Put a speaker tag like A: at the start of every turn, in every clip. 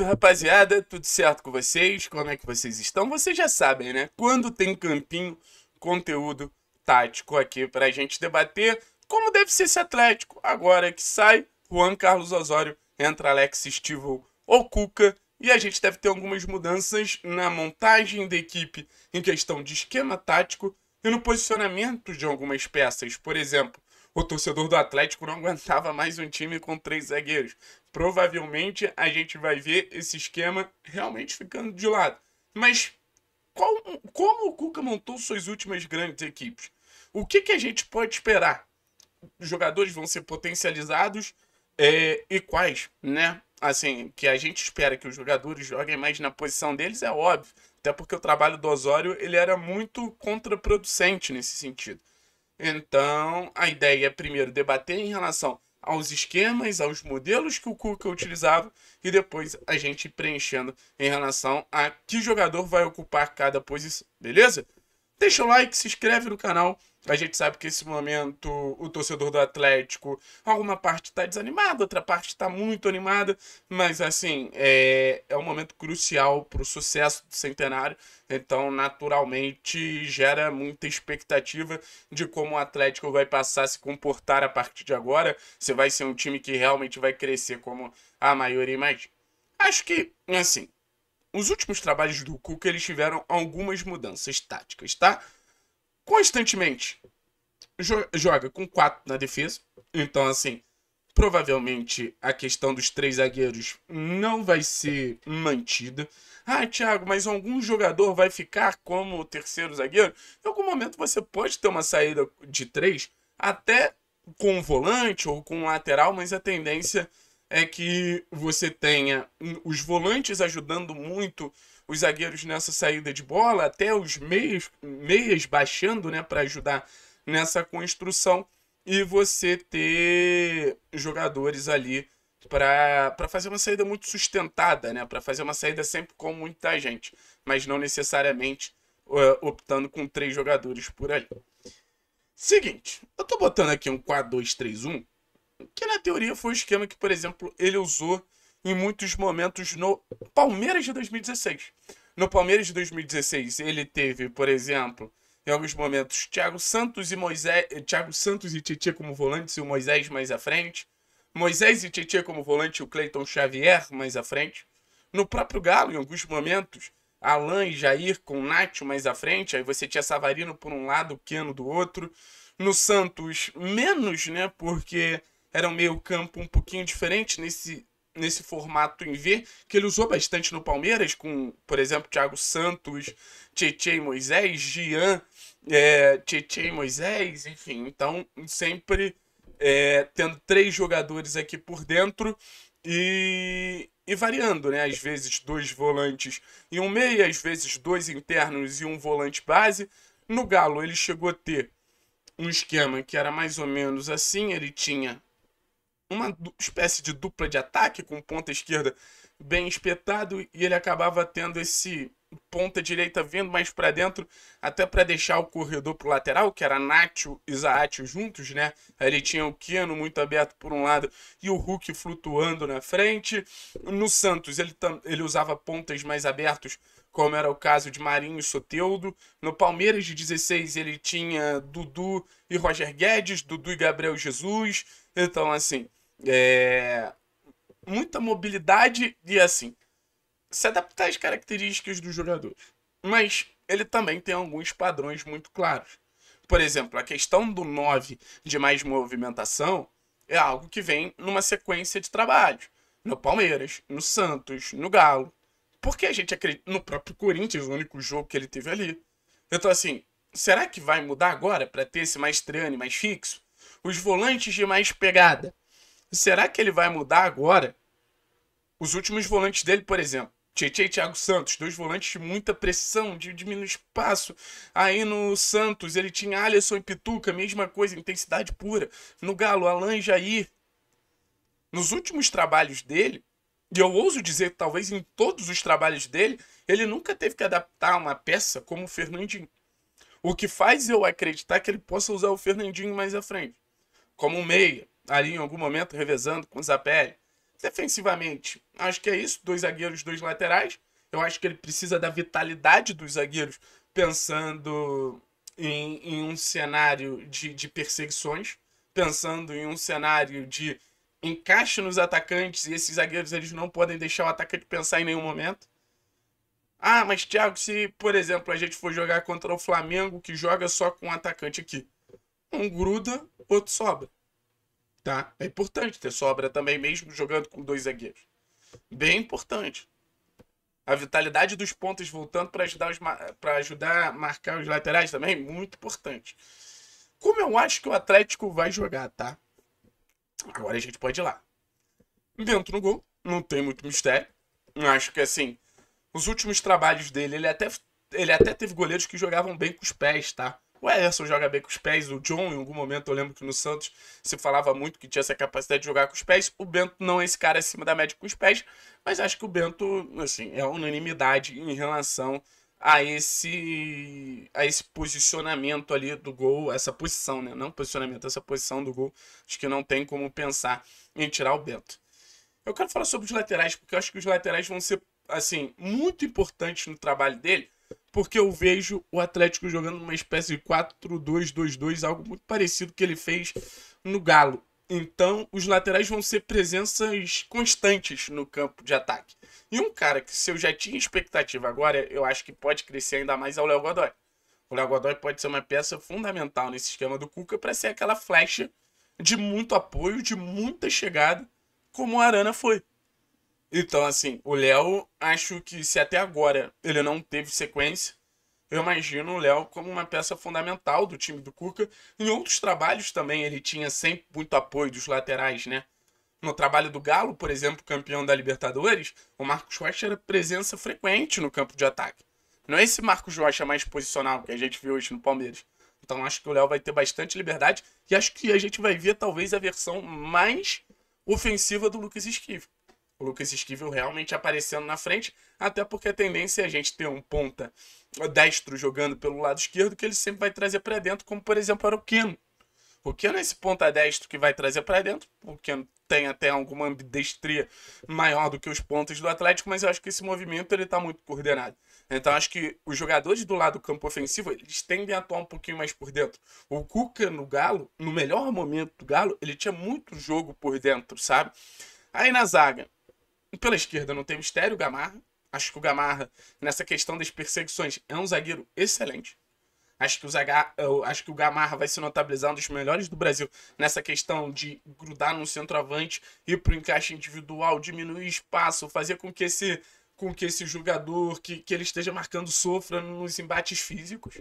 A: Salve rapaziada, tudo certo com vocês? Como é que vocês estão? Vocês já sabem, né? Quando tem campinho, conteúdo tático aqui pra gente debater como deve ser esse Atlético. Agora que sai Juan Carlos Osório, entra Alex Stivel ou Cuca e a gente deve ter algumas mudanças na montagem da equipe em questão de esquema tático e no posicionamento de algumas peças. Por exemplo, o torcedor do Atlético não aguentava mais um time com três zagueiros. Provavelmente a gente vai ver esse esquema realmente ficando de lado. Mas qual, como o Cuca montou suas últimas grandes equipes? O que, que a gente pode esperar? Os jogadores vão ser potencializados é, e quais, né? Assim, que a gente espera que os jogadores joguem mais na posição deles é óbvio. Até porque o trabalho do Osório ele era muito contraproducente nesse sentido. Então, a ideia é primeiro debater em relação aos esquemas, aos modelos que o Cuca utilizava e depois a gente preenchendo em relação a que jogador vai ocupar cada posição, beleza? Deixa o like, se inscreve no canal. A gente sabe que esse momento o torcedor do Atlético, alguma parte está desanimada, outra parte está muito animada, mas assim, é, é um momento crucial para o sucesso do centenário, então naturalmente gera muita expectativa de como o Atlético vai passar a se comportar a partir de agora, se vai ser um time que realmente vai crescer como a maioria imagina. Acho que, assim, os últimos trabalhos do Cuca eles tiveram algumas mudanças táticas, tá? Constantemente joga com quatro na defesa, então assim, provavelmente a questão dos três zagueiros não vai ser mantida. Ah, Thiago, mas algum jogador vai ficar como terceiro zagueiro? Em algum momento você pode ter uma saída de três, até com o volante ou com o lateral, mas a tendência é que você tenha os volantes ajudando muito os zagueiros nessa saída de bola, até os meias meias baixando né, para ajudar nessa construção e você ter jogadores ali para fazer uma saída muito sustentada, né? Para fazer uma saída sempre com muita gente, mas não necessariamente uh, optando com três jogadores por ali. Seguinte, eu estou botando aqui um 4-2-3-1 que na teoria foi o esquema que, por exemplo, ele usou em muitos momentos no Palmeiras de 2016. No Palmeiras de 2016, ele teve, por exemplo, em alguns momentos, Thiago Santos e Moisés. Eh, Thiago Santos e Tietchan como volantes e o Moisés mais à frente. Moisés e Tietchan como volante e o Cleiton Xavier mais à frente. No próprio Galo, em alguns momentos, Alan e Jair com Nacho mais à frente. Aí você tinha Savarino por um lado, Keno do outro. No Santos, menos, né? Porque era um meio-campo um pouquinho diferente nesse, nesse formato em V, que ele usou bastante no Palmeiras, com, por exemplo, Thiago Santos, Tietchan e Moisés, Gian, é, Tietchan e Moisés, enfim. Então, sempre é, tendo três jogadores aqui por dentro e, e variando, né? Às vezes dois volantes e um meia, às vezes dois internos e um volante base. No Galo, ele chegou a ter um esquema que era mais ou menos assim: ele tinha uma espécie de dupla de ataque com ponta esquerda bem espetado e ele acabava tendo esse ponta direita vindo mais para dentro, até para deixar o corredor para o lateral, que era Nacho e Zaatio juntos, né? ele tinha o Keno muito aberto por um lado e o Hulk flutuando na frente. No Santos, ele, ele usava pontas mais abertos, como era o caso de Marinho e Soteudo. No Palmeiras de 16, ele tinha Dudu e Roger Guedes, Dudu e Gabriel Jesus. Então, assim, é, muita mobilidade e assim. Se adaptar às características dos jogadores. Mas ele também tem alguns padrões muito claros. Por exemplo, a questão do 9 de mais movimentação é algo que vem numa sequência de trabalhos. No Palmeiras, no Santos, no Galo. Porque a gente acredita. No próprio Corinthians, o único jogo que ele teve ali. Então, assim, será que vai mudar agora para ter esse mais treino mais fixo? Os volantes de mais pegada Será que ele vai mudar agora? Os últimos volantes dele, por exemplo, Tietchan e Thiago Santos, dois volantes de muita pressão, de diminuir espaço. Aí no Santos ele tinha Alisson e Pituca, mesma coisa, intensidade pura. No Galo, Alan e Jair. Nos últimos trabalhos dele, e eu ouso dizer, talvez em todos os trabalhos dele, ele nunca teve que adaptar uma peça como o Fernandinho. O que faz eu acreditar que ele possa usar o Fernandinho mais à frente, como um meia, ali em algum momento, revezando com o Zapelli. Defensivamente, acho que é isso. Dois zagueiros, dois laterais. Eu acho que ele precisa da vitalidade dos zagueiros, pensando em, em um cenário de, de perseguições, pensando em um cenário de encaixe nos atacantes e esses zagueiros eles não podem deixar o atacante pensar em nenhum momento. Ah, mas Thiago, se por exemplo a gente for jogar contra o Flamengo que joga só com um atacante aqui, um gruda, outro sobra. Tá? É importante ter sobra também, mesmo jogando com dois zagueiros. Bem importante. A vitalidade dos pontos voltando para ajudar, os, ajudar a marcar os laterais também, muito importante. Como eu acho que o Atlético vai jogar, tá? Agora a gente pode ir lá. Dentro no gol, não tem muito mistério. Acho que assim, os últimos trabalhos dele, ele até, ele até teve goleiros que jogavam bem com os pés, tá? O Ederson joga bem com os pés, o John, em algum momento eu lembro que no Santos se falava muito que tinha essa capacidade de jogar com os pés. O Bento não é esse cara acima da média com os pés, mas acho que o Bento, assim, é unanimidade em relação a esse a esse posicionamento ali do gol, essa posição, né? Não posicionamento, essa posição do gol. Acho que não tem como pensar em tirar o Bento. Eu quero falar sobre os laterais, porque eu acho que os laterais vão ser, assim, muito importantes no trabalho dele porque eu vejo o Atlético jogando uma espécie de 4-2-2-2, algo muito parecido que ele fez no Galo. Então, os laterais vão ser presenças constantes no campo de ataque. E um cara que, se eu já tinha expectativa agora, eu acho que pode crescer ainda mais, é o Léo Godoy. O Léo Godoy pode ser uma peça fundamental nesse esquema do Cuca para ser aquela flecha de muito apoio, de muita chegada, como o Arana foi. Então, assim, o Léo, acho que se até agora ele não teve sequência, eu imagino o Léo como uma peça fundamental do time do Cuca. Em outros trabalhos também ele tinha sempre muito apoio dos laterais, né? No trabalho do Galo, por exemplo, campeão da Libertadores, o Marcos Rocha era presença frequente no campo de ataque. Não é esse Marcos Rocha mais posicional que a gente viu hoje no Palmeiras. Então acho que o Léo vai ter bastante liberdade e acho que a gente vai ver talvez a versão mais ofensiva do Lucas Esquivel o Lucas Esquivel realmente aparecendo na frente, até porque a tendência é a gente ter um ponta destro jogando pelo lado esquerdo que ele sempre vai trazer para dentro, como por exemplo era o Keno. O Keno é esse ponta destro que vai trazer para dentro, o Keno tem até alguma ambidestria maior do que os pontos do Atlético, mas eu acho que esse movimento ele tá muito coordenado. Então acho que os jogadores do lado do campo ofensivo, eles tendem a atuar um pouquinho mais por dentro. O Cuca no Galo, no melhor momento do Galo, ele tinha muito jogo por dentro, sabe? Aí na zaga, pela esquerda não tem mistério, o Gamarra. Acho que o Gamarra, nessa questão das perseguições, é um zagueiro excelente. Acho que, o Zaga, eh, acho que o Gamarra vai se notabilizar um dos melhores do Brasil nessa questão de grudar num centroavante, ir pro encaixe individual, diminuir espaço, fazer com que esse, com que esse jogador que, que ele esteja marcando sofra nos embates físicos.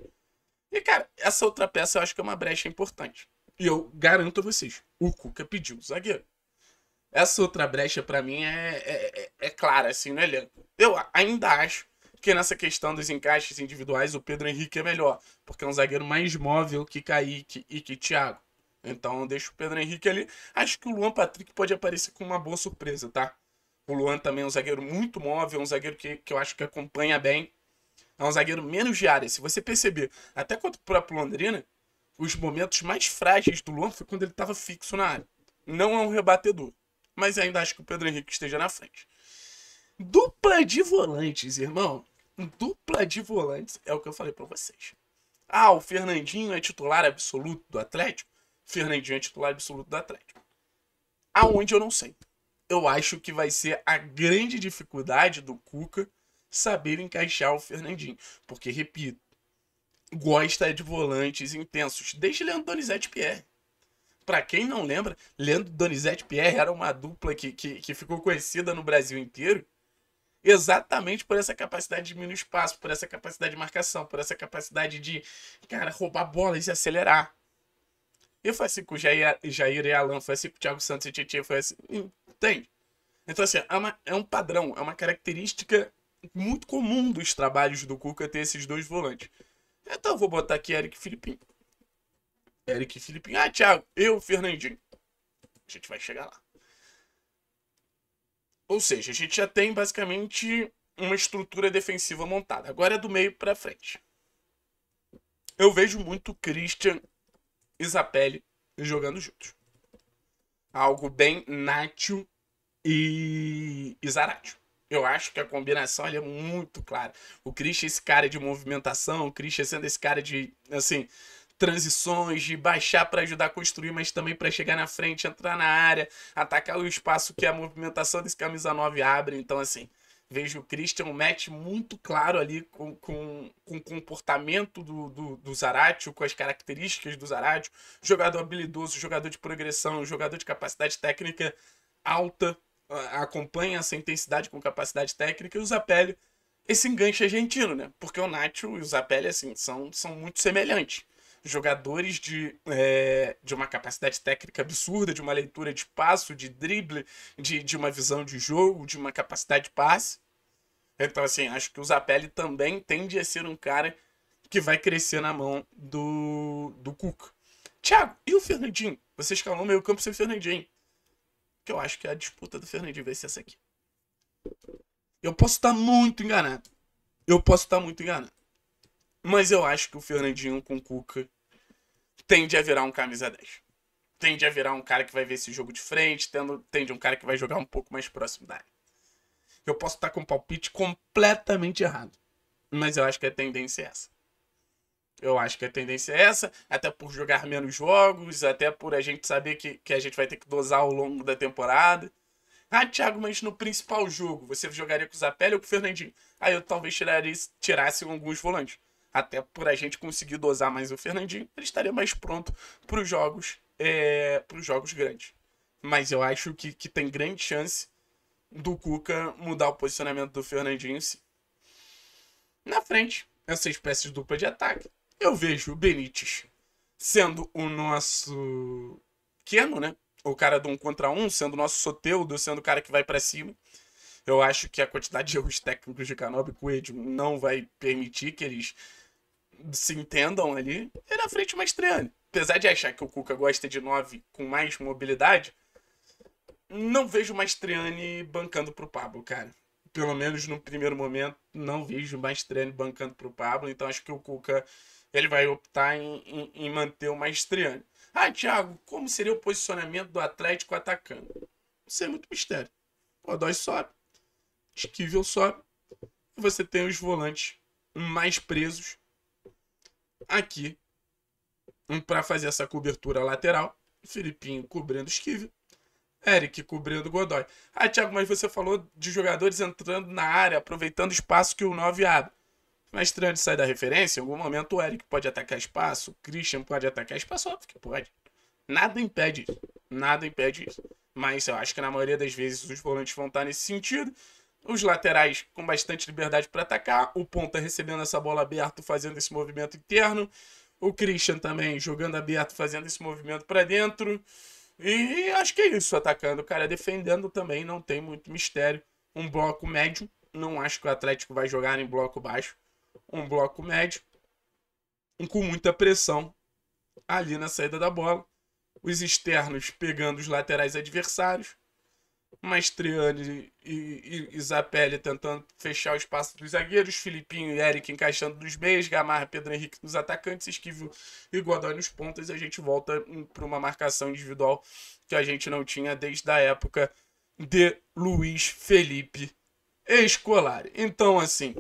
A: E, cara, essa outra peça eu acho que é uma brecha importante. E eu garanto a vocês, o Cuca pediu o zagueiro. Essa outra brecha, para mim, é, é, é, é clara, assim, no né, elenco. Eu ainda acho que nessa questão dos encaixes individuais, o Pedro Henrique é melhor, porque é um zagueiro mais móvel que Kaique e que Thiago. Então deixo o Pedro Henrique ali. Acho que o Luan Patrick pode aparecer com uma boa surpresa, tá? O Luan também é um zagueiro muito móvel, um zagueiro que, que eu acho que acompanha bem. É um zagueiro menos de área. Se você perceber, até contra o próprio Londrina, os momentos mais frágeis do Luan foi quando ele estava fixo na área. Não é um rebatedor mas ainda acho que o Pedro Henrique esteja na frente. Dupla de volantes, irmão. Dupla de volantes é o que eu falei para vocês. Ah, o Fernandinho é titular absoluto do Atlético? Fernandinho é titular absoluto do Atlético. Aonde eu não sei. Eu acho que vai ser a grande dificuldade do Cuca saber encaixar o Fernandinho. Porque, repito, gosta de volantes intensos. Desde Leandro Donizete Pierre para quem não lembra, Leandro Donizete Pierre era uma dupla que, que, que ficou conhecida no Brasil inteiro exatamente por essa capacidade de diminuir espaço, por essa capacidade de marcação, por essa capacidade de, cara, roubar bola e acelerar. E foi assim com o Jair, Jair e Alan, foi assim com o Thiago Santos e Tietchan, foi assim. Tem. Então, assim, é, uma, é um padrão, é uma característica muito comum dos trabalhos do Cuca ter esses dois volantes. Então, eu vou botar aqui Eric Filipinho. Eric e Filipinho. Ah, Thiago, eu, Fernandinho. A gente vai chegar lá. Ou seja, a gente já tem basicamente uma estrutura defensiva montada. Agora é do meio para frente. Eu vejo muito Christian e Zapelli jogando juntos. Algo bem Nacho e, e Zaratio. Eu acho que a combinação é muito clara. O Christian esse cara de movimentação, o Christian sendo esse cara de, assim, transições, de baixar para ajudar a construir, mas também para chegar na frente, entrar na área, atacar o espaço que a movimentação desse camisa 9 abre. Então, assim, vejo o Christian um match muito claro ali com, com, com o comportamento do, do, do Zaratio, com as características do Zaratio. Jogador habilidoso, jogador de progressão, jogador de capacidade técnica alta, acompanha essa intensidade com capacidade técnica, e o Zapelli esse enganche argentino, né? Porque o Nacho e o Zapelli, assim, são, são muito semelhantes jogadores de, é, de uma capacidade técnica absurda, de uma leitura de passo, de drible, de, de uma visão de jogo, de uma capacidade de passe. Então, assim, acho que o Zapelli também tende a ser um cara que vai crescer na mão do, do Cuca. Tiago, e o Fernandinho? Você escalou meio campo sem o Fernandinho. Que eu acho que a disputa do Fernandinho vai ser essa aqui. Eu posso estar muito enganado. Eu posso estar muito enganado. Mas eu acho que o Fernandinho com o Cuca tende a virar um camisa 10. Tende a virar um cara que vai ver esse jogo de frente, tendo, tende um cara que vai jogar um pouco mais próximo da área. Eu posso estar com um palpite completamente errado. Mas eu acho que a tendência é essa. Eu acho que a tendência é essa, até por jogar menos jogos, até por a gente saber que, que a gente vai ter que dosar ao longo da temporada. Ah, Thiago, mas no principal jogo, você jogaria com o Zapelli ou com o Fernandinho? Aí eu talvez tirasse alguns volantes até por a gente conseguir dosar mais o Fernandinho, ele estaria mais pronto para os jogos, é, para os jogos grandes. Mas eu acho que, que tem grande chance do Cuca mudar o posicionamento do Fernandinho. Sim. Na frente, essa espécie de dupla de ataque, eu vejo o Benítez sendo o nosso Keno, né? O cara do um contra um, sendo o nosso Soteudo, sendo o cara que vai para cima. Eu acho que a quantidade de erros técnicos de Canobi Coelho não vai permitir que eles se entendam ali, ele à é frente o Mastriani. Apesar de achar que o Cuca gosta de 9 com mais mobilidade, não vejo o Mastriani bancando pro Pablo, cara. Pelo menos no primeiro momento, não vejo o Mastriani bancando pro Pablo, então acho que o Cuca ele vai optar em, em, em manter o Mastriani. Ah, Thiago, como seria o posicionamento do Atlético atacando? Isso é muito mistério. O Odói sobe, Esquivel sobe, e você tem os volantes mais presos aqui para fazer essa cobertura lateral. Filipinho cobrindo Esquive. Eric cobrindo Godoy. Ah, Thiago, mas você falou de jogadores entrando na área, aproveitando o espaço que o 9 abre. Mas é Trante sai da referência, em algum momento o Eric pode atacar espaço, o Christian pode atacar espaço, óbvio que pode. Nada impede isso. Nada impede isso. Mas eu acho que na maioria das vezes os volantes vão estar nesse sentido. Os laterais com bastante liberdade para atacar. O Ponta recebendo essa bola aberta, fazendo esse movimento interno. O Christian também jogando aberto, fazendo esse movimento para dentro. E acho que é isso, atacando. Cara, defendendo também não tem muito mistério. Um bloco médio. Não acho que o Atlético vai jogar em bloco baixo. Um bloco médio. Com muita pressão ali na saída da bola. Os externos pegando os laterais adversários Maestriani e, e, e Zapelli tentando fechar o espaço dos zagueiros, Filipinho e Eric encaixando dos meios, Gamarra, Pedro Henrique nos atacantes, Esquivo e Godoy nos pontas, e a gente volta para uma marcação individual que a gente não tinha desde a época de Luiz Felipe Escolar. Então, assim,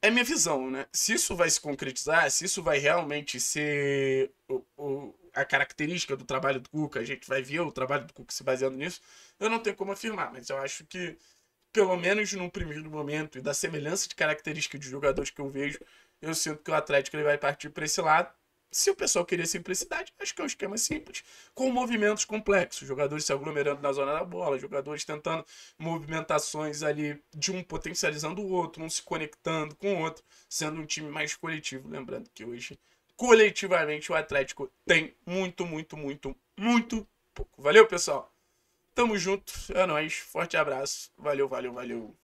A: é minha visão, né? Se isso vai se concretizar, se isso vai realmente ser o a característica do trabalho do Cuca, a gente vai ver o trabalho do Cuca se baseando nisso, eu não tenho como afirmar, mas eu acho que, pelo menos num primeiro momento, e da semelhança de característica de jogadores que eu vejo, eu sinto que o Atlético ele vai partir para esse lado. Se o pessoal queria simplicidade, acho que é um esquema simples, com movimentos complexos, jogadores se aglomerando na zona da bola, jogadores tentando movimentações ali de um potencializando o outro, um se conectando com o outro, sendo um time mais coletivo. Lembrando que hoje coletivamente o Atlético tem muito, muito, muito, muito pouco. Valeu, pessoal. Tamo junto. É nóis. Forte abraço. Valeu, valeu, valeu.